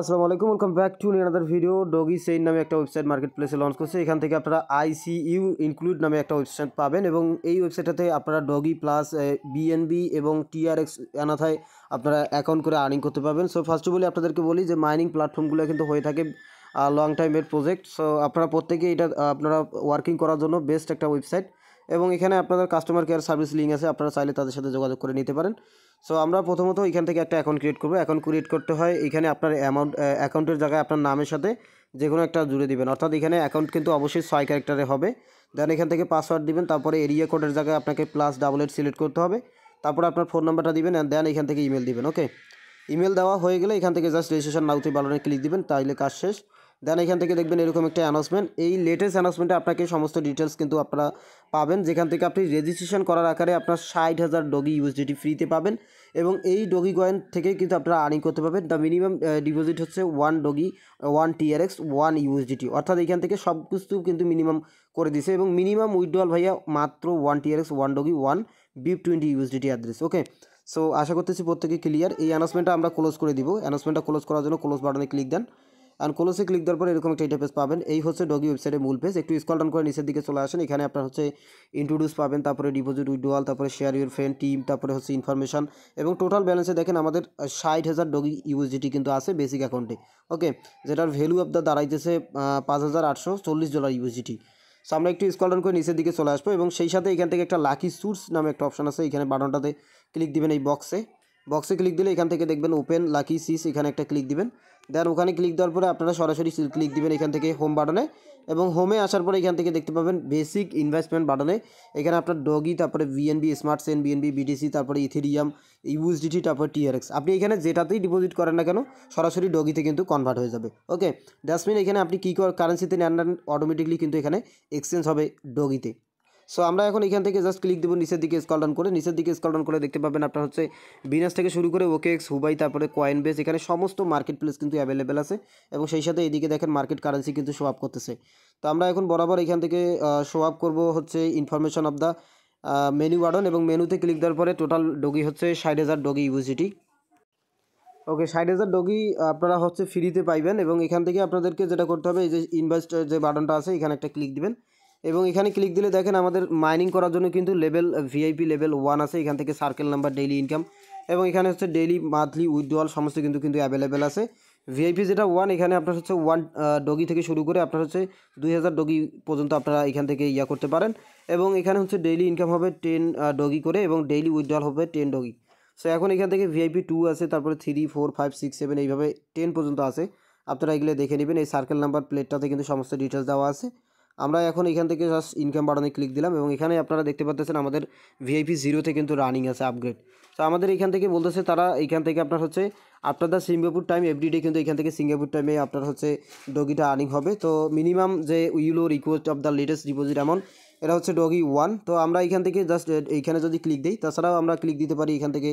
আসসালামু আলাইকুম welcome back to another video Doge chain নামে একটা ওয়েবসাইট মার্কেট প্লেসে লঞ্চ করছে এখান থেকে আপনারা আইসিইউ ইনক্লুড নামে একটা ওয়েবসাইট পাবেন এবং এই ওয়েবসাইটটাতে আপনারা ডগি প্লাস বিএনবি এবং টিআরএক্স অ্যানাথায় আপনারা অ্যাকাউন্ট করে আর্নিং করতে পারবেন সো ফার্স্ট অফ অল আপনাদেরকে বলি যে মাইনিং প্ল্যাটফর্মগুলো কিন্তু হয়ে থাকে লং টাইমের প্রজেক্ট সো আপনারা প্রত্যেকে এটা আপনারা ওয়ার্কিং করার জন্য বেস্ট একটা ওয়েবসাইট এবং এখানে আপনাদের কাস্টমার কেয়ার সার্ভিস লিঙ্ক আছে আপনারা চাইলে তাদের সাথে যোগাযোগ করে নিতে পারেন সো আমরা প্রথমত এখান থেকে একটা অ্যাকাউন্ট ক্রিয়েট করবো অ্যাকাউন্ট ক্রিয়েট করতে হয় এখানে আপনার অ্যামাউন্ট অ্যাকাউন্টের জায়গায় আপনার নামের সাথে যে কোনো একটা জুড়ে দিবেন অর্থাৎ এখানে অ্যাকাউন্ট কিন্তু অবশ্যই ছয় ক্যারেক্টারে হবে দেন এখান থেকে পাসওয়ার্ড দিবেন তারপরে এরিয়া কোডের জায়গায় আপনাকে প্লাস ডাবল এইট সিলেক্ট করতে হবে তারপরে আপনার ফোন নাম্বারটা দিবেন অ্যান্ড দেন এখান থেকে ইমেল দিবেন ওকে ইমেল দেওয়া হয়ে গেলে এখান থেকে জাস্ট রেজিস্ট্রেশন নাউতে বালনে ক্লিক দিবেন তাইলে কাজ শেষ দেন এখান থেকে দেখবেন এরকম একটা অ্যানাউন্সমেন্ট এই লেটেস্ট অ্যানাউন্সমেন্টে আপনাকে সমস্ত ডিটেলস কিন্তু আপনারা পাবেন যেখান থেকে আপনি রেজিস্ট্রেশন করার আকারে আপনার ষাট হাজার ডগি ইউএসডিটি ফ্রিতে পাবেন এবং এই ডগি কয়েন থেকে কিন্তু আপনারা আর্নিং করতে পারবেন দ্য মিনিমাম ডিপোজিট হচ্ছে one Doge one TRX one USDT অর্থাৎ এখান থেকে সব কিছু কিন্তু মিনিমাম করে দিছে এবং মিনিমাম উইথড্রল ভাইয়া মাত্র one TRX one Doge one BEP twenty USDT address okay so আশা করতেছি প্রত্যেকে ক্লিয়ার এই অ্যানাউন্সমেন্টটা আমরা ক্লোজ করে দিব অ্যানাউন্সমেন্টটা ক্লোজ করার জন্য ক্লোজ বাটনে ক্লিক দেন অ্যান্ড ক্লোজে ক্লিক দেওয়ার পর এরকম একটা ইন্টারফেস পাবেন এই হচ্ছে ডগি ওয়েবসাইটের মূল পেজ একটু স্কল ডাউন করে নিচের দিকে চলে আসেন এখানে আপনার হচ্ছে ইন্ট্রোডিউস পাবেন তারপরে ডিপোজিট উইডুয়াল তারপরে শেয়ার ইউর ফ্রেন্ড টিম তারপরে হচ্ছে ইনফরমেশন এবং টোটাল ব্যালেন্সে দেখেন আমাদের ষাট হাজার ডগি ইউএসডিটি কিন্তু আছে বেসিক অ্যাকাউন্টে ওকে যেটার ভ্যালু দ্য দাঁড়াইতেছে পাঁচ হাজার আটশো চল্লিশ ডলার ইউএসডিটি সো আমরা একটু স্কল ডাউন করে নিচের দিকে চলে আসবো এবং সেই সাথে এখান থেকে একটা লাকি সুটস নামে একটা অপশন আছে এখানে বাটনটাতে ক্লিক দিবেন এই বক্সে বক্সে ক্লিক দিলে এখান থেকে দেখবেন ওপেন লাকি সিস এখানে একটা ক্লিক দিবেন দেন ওখানে ক্লিক দেওয়ার পরে আপনারা সরাসরি ক্লিক দিবেন এখান থেকে হোম বাটনে এবং হোমে আসার পরে এখান থেকে দেখতে পাবেন বেসিক ইনভেস্টমেন্ট বাটনে এখানে আপনার ডগি তারপরে BNB smart chain BNB BTC তারপরে ইথেরিয়াম ইউএসডিটি তারপরে টিআরএক্স আপনি এখানে যেটাতেই ডিপোজিট করেন না কেন সরাসরি ডগিতে কিন্তু কনভার্ট হয়ে যাবে ওকে ডাস্টবিন এখানে আপনি কী কারেন্সিতে নেন অটোমেটিকলি কিন্তু এখানে এক্সচেঞ্জ হবে ডগিতে সো আমরা এখন এখান থেকে জাস্ট ক্লিক দেবো নিচের দিকে স্কল ডাউন করে নিচের দিকে স্কল ডাউন করে দেখতে পাবেন আপনার হচ্ছে বিনাস থেকে শুরু করে ওকে এক্স হুবাই তারপরে কয়েন বেস এখানে সমস্ত মার্কেট প্লেস কিন্তু অ্যাভেলেবেল আছে এবং সেই সাথে এদিকে দেখেন মার্কেট কারেন্সি কিন্তু শো আপ করতেছে তো আমরা এখন বরাবর এখান থেকে শো আপ করবো হচ্ছে information of the menu button এবং মেনুতে ক্লিক দেওয়ার পরে টোটাল ডগি হচ্ছে ষাট হাজার ডগি ইউজিটি ওকে ষাট হাজার ডগি আপনারা হচ্ছে ফ্রিতে পাইবেন এবং এখান থেকে আপনাদেরকে যেটা করতে হবে এই যে ইনভেস্ট যে বাটনটা আছে এখানে একটা ক্লিক দিবেন এবং এখানে ক্লিক দিলে দেখেন আমাদের মাইনিং করার জন্য কিন্তু লেভেল ভিআইপি লেভেল ওয়ান আছে এখান থেকে সার্কেল নাম্বার ডেইলি ইনকাম এবং এখানে হচ্ছে ডেইলি মান্থলি উইথড্রল সমস্ত কিন্তু কিন্তু অ্যাভেলেবেল আছে ভিআইপি যেটা ওয়ান এখানে আপনার হচ্ছে ওয়ান ডগি uh, থেকে শুরু করে আপনার হচ্ছে দুই হাজার ডগি পর্যন্ত আপনারা এখান থেকে ইয়া করতে পারেন এবং এখানে হচ্ছে ডেইলি ইনকাম হবে টেন ডগি uh, করে এবং ডেইলি উইথড্রল হবে টেন ডগি সো এখন এখান থেকে ভিআইপি টু আছে তারপরে three four five six seven এইভাবে টেন পর্যন্ত আছে আপনারা এগুলো দেখে নেবেন এই সার্কেল নাম্বার প্লেটটাতে কিন্তু সমস্ত ডিটেলস দেওয়া আছে আমরা এখন এখান থেকে জাস্ট ইনকাম বাড়ানো ক্লিক দিলাম এবং এখানে আপনারা দেখতে পাচ্ছেন আমাদের ভিআইপি জিরোতে কিন্তু রানিং আছে আপগ্রেড তো আমাদের এখান থেকে বলতেছে তারা এখান থেকে আপনার হচ্ছে after the Singapore time everyday কিন্তু এখান থেকে সিঙ্গাপুর টাইমে আপনার হচ্ছে ডগিটা আর্নিং হবে তো মিনিমাম যে উইলো request of the latest deposit amount এটা হচ্ছে ডগি ওয়ান তো আমরা এখান থেকে জাস্ট এইখানে যদি ক্লিক দিই তাছাড়াও আমরা ক্লিক দিতে পারি এখান থেকে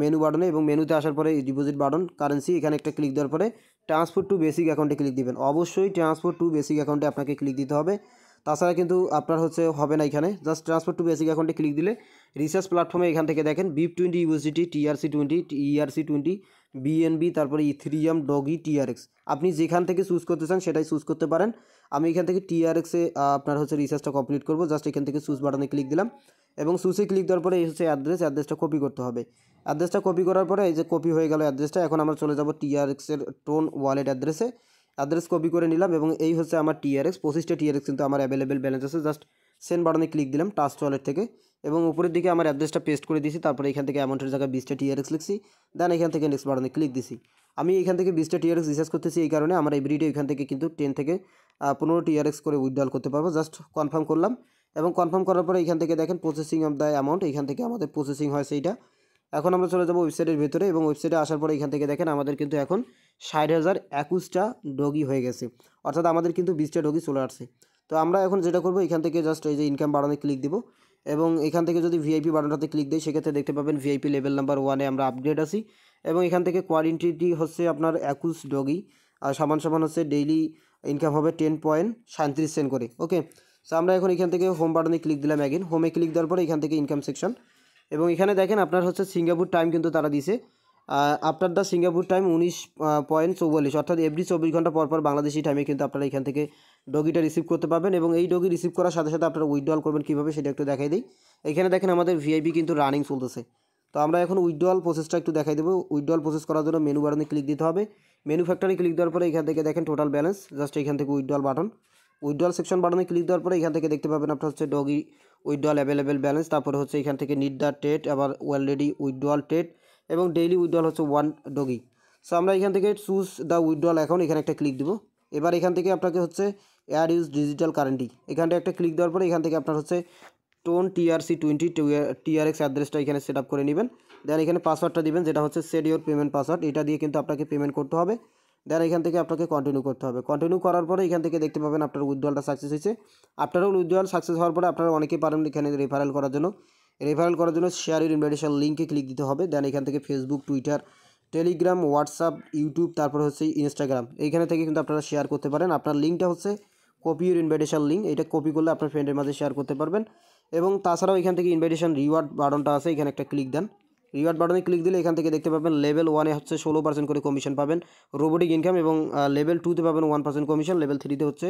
মেনু বাটনে এবং মেনুতে আসার পরে ডিপোজিট বাটন কারেন্সি এখানে একটা ক্লিক দেওয়ার পরে ট্রান্সফার টু বেসিক অ্যাকাউন্টে ক্লিক দিবেন অবশ্যই ট্রান্সফার টু বেসিক অ্যাকাউন্টে আপনাকে ক্লিক দিতে হবে তাছাড়া কিন্তু আপনার হচ্ছে হবে না এখানে জাস্ট ট্রান্সফার টু বেসিক অ্যাকাউন্টে ক্লিক দিলে রিসার্চ প্ল্যাটফর্মে এখান থেকে দেখেন BEP twenty USDT TRC twenty ERC twenty BNB তারপরে ইথিরিয়াম ডগি টিআরএক্স আপনি যেখান থেকে চুজ করতে চান সেটাই চুজ করতে পারেন আমি এখান থেকে টিআরএক্সে আপনার হচ্ছে রিসার্চটা কমপ্লিট করবো জাস্ট এখান থেকে সুইচ বাটনে ক্লিক দিলাম এবং সুইচে ক্লিক দেওয়ার পরে এই হচ্ছে অ্যাড্রেস অ্যাড্রেসটা কপি করতে হবে অ্যাড্রেসটা কপি করার পরে এই যে কপি হয়ে গেল অ্যাড্রেসটা এখন আমরা চলে যাব টিআরএক্সের টোন ওয়ালেট অ্যাড্রেসে অ্যাড্রেস কপি করে নিলাম এবং এই হচ্ছে আমার টিআরএক্স পঁচিশটা টিআরএক্স কিন্তু আমার অ্যাভেলেবেল ব্যালেন্স আছে জাস্ট সেন্ড বাটনে ক্লিক দিলাম টাস্ট ওয়ালেট থেকে এবং উপরের দিকে আমার অ্যাড্রেসটা পেস্ট করে দিয়েছি তারপরে এখান থেকে অ্যামাউন্টের জায়গায় বিশটা টিআরএক্স লিখছি দেন এখান থেকে নেক্সট বাটনে ক্লিক দিছি আমি এখান থেকে বিশটা টিআরএক্স রিচার্জ করতেছি এই কারণে আমার এভরিডে এখান থেকে কিন্তু টেন থেকে পনেরো টিআরএক্স করে উইথড্রল করতে পারবো জাস্ট কনফার্ম করলাম এবং কনফার্ম করার পরে এখান থেকে দেখেন প্রসেসিং অফ দ্য অ্যামাউন্ট এখান থেকে আমাদের প্রসেসিং হয় সেইটা এখন আমরা চলে যাবো ওয়েবসাইটের ভেতরে এবং ওয়েবসাইটে আসার পরে এখান থেকে দেখেন আমাদের কিন্তু এখন ষাট হাজার একুশটা ডগি হয়ে গেছে অর্থাৎ আমাদের কিন্তু বিশটা ডগি চলে আসছে তো আমরা এখন যেটা করবো এখান থেকে জাস্ট এই যে ইনকাম বাড়ানো ক্লিক দিব এবং এখান থেকে যদি ভিআইপি বাটনটাতে ক্লিক দিই সেক্ষেত্রে দেখতে পাবেন ভিআইপি লেভেল নাম্বার ওয়ানে আমরা আপগ্রেড আছি এবং এখান থেকে কোয়ারেন্টিটি হচ্ছে আপনার একুশ ডগি আর সামান সামান হচ্ছে ডেইলি ইনকাম হবে টেন পয়েন্ট সাঁত্রিশ সেন্ট করে ওকে সো আমরা এখন এখান থেকে হোম বাটনে ক্লিক দিলাম অ্যাগেন হোমে ক্লিক দেওয়ার পরে এখান থেকে ইনকাম সেকশন এবং এখানে দেখেন আপনার হচ্ছে সিঙ্গাপুর টাইম কিন্তু তারা দিছে আফটার দ্য সিঙ্গাপুর টাইম উনিশ পয়েন্ট চৌবল্লিশ অর্থাৎ এভরি চব্বিশ ঘন্টা পরপর বাংলাদেশি টাইমে কিন্তু আপনারা এখান থেকে ডগিটা রিসিভ করতে পারবেন এবং এই ডগি রিসিভ করার সাথে সাথে আপনারা উইথড্রল করবেন কীভাবে সেটা একটু দেখাই দিই এখানে দেখেন আমাদের ভিআইপি কিন্তু রানিং চলতেছে তো আমরা এখন উইথড্রল প্রসেসটা একটু দেখাই দেবো উইথড্রল প্রসেস করার জন্য মেনু বাটনে ক্লিক দিতে হবে মেনু ফ্যাক্টরি ক্লিক দেওয়ার পরে এখান থেকে দেখেন টোটাল ব্যালেন্স জাস্ট এখান থেকে উইথড্রল বাটন উইথড্রল সেকশন বাটনে ক্লিক দেওয়ার পরে এখান থেকে দেখতে পাবেন আপনার হচ্ছে ডগি উইথড্রল অ্যাভেলেবেল ব্যালেন্স তারপরে হচ্ছে এখান থেকে নিড দ্য টেট আবার অলরেডি উইথড্রল টেট এবং ডেইলি উইথড্রল হচ্ছে ওয়ান ডগি সো আমরা এখান থেকে চুজ দ্য উইথড্রল অ্যাকাউন্ট এখানে একটা ক্লিক দিব এবার এখান থেকে আপনাকে হচ্ছে এয়ার ইউজ ডিজিটাল কারেন্টি এখানটা একটা ক্লিক দেওয়ার পরে এখান থেকে আপনার হচ্ছে টোন টিআরসি টোয়েন্টি টিআরএক্স অ্যাড্রেসটা এখানে সেট আপ করে নেবেন দেন এখানে পাসওয়ার্ডটা দিবেন যেটা হচ্ছে সেট ইউর পেমেন্ট পাসওয়ার্ড এটা দিয়ে কিন্তু আপনাকে পেমেন্ট করতে হবে দেন এখান থেকে আপনাকে কন্টিনিউ করতে হবে কন্টিনিউ করার পরে এখান থেকে দেখতে পাবেন আপনার উইথড্রলটা সাকসেস হয়েছে আপনারও উইথড্রল সাকসেস হওয়ার পরে আপনারা অনেকেই পারেন এখানে রেফারেল করার জন্য রেফারেল করার জন্য শেয়ার ইউর ইনভাইটেশন লিঙ্কে ক্লিক দিতে হবে দেন এখান থেকে Facebook Twitter Telegram WhatsApp YouTube তারপর হচ্ছে ইনস্টাগ্রাম এইখানে থেকে কিন্তু আপনারা শেয়ার করতে পারেন আপনার লিঙ্কটা হচ্ছে কপি ইউর ইনভাইটেশন লিঙ্ক এটা কপি করলে আপনার ফ্রেন্ডের মাঝে শেয়ার করতে পারবেন এবং তাছাড়াও এখান থেকে ইনভাইটেশন রিওয়ার্ড বাটনটা আছে এখানে একটা ক্লিক দেন রিওয়ার্ড বাটনে ক্লিক দিলে এখান থেকে দেখতে পাবেন লেভেল ওয়ানে হচ্ছে ষোলো পার্সেন্ট করে কমিশন পাবেন রোবোটিক ইনকাম এবং লেভেল টুতে পাবেন ওয়ান পার্সেন্ট কমিশন লেভেল থ্রিতে হচ্ছে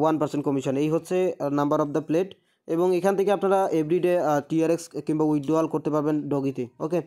ওয়ান পার্সেন্ট কমিশন এই হচ্ছে নাম্বার অফ দ্য প্লেট এবং এখান থেকে আপনারা এভরিডে টিআরএক্স কিংবা উইথড্রয়াল করতে পারবেন ডগিতে ওকে